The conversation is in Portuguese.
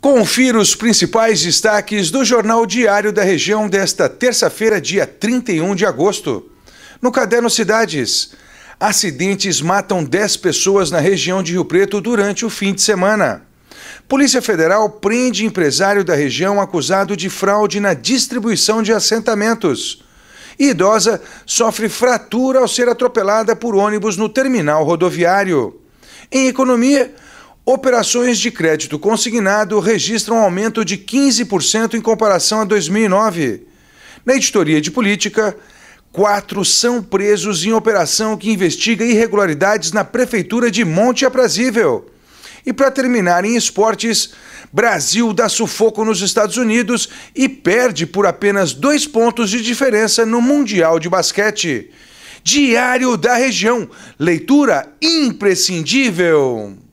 Confira os principais destaques do Jornal Diário da Região desta terça-feira, dia 31 de agosto. No Caderno Cidades, acidentes matam 10 pessoas na região de Rio Preto durante o fim de semana. Polícia Federal prende empresário da região acusado de fraude na distribuição de assentamentos. E idosa sofre fratura ao ser atropelada por ônibus no terminal rodoviário. Em economia, Operações de crédito consignado registram um aumento de 15% em comparação a 2009. Na editoria de política, quatro são presos em operação que investiga irregularidades na prefeitura de Monte Aprazível. E para terminar em esportes, Brasil dá sufoco nos Estados Unidos e perde por apenas dois pontos de diferença no Mundial de Basquete. Diário da Região, leitura imprescindível.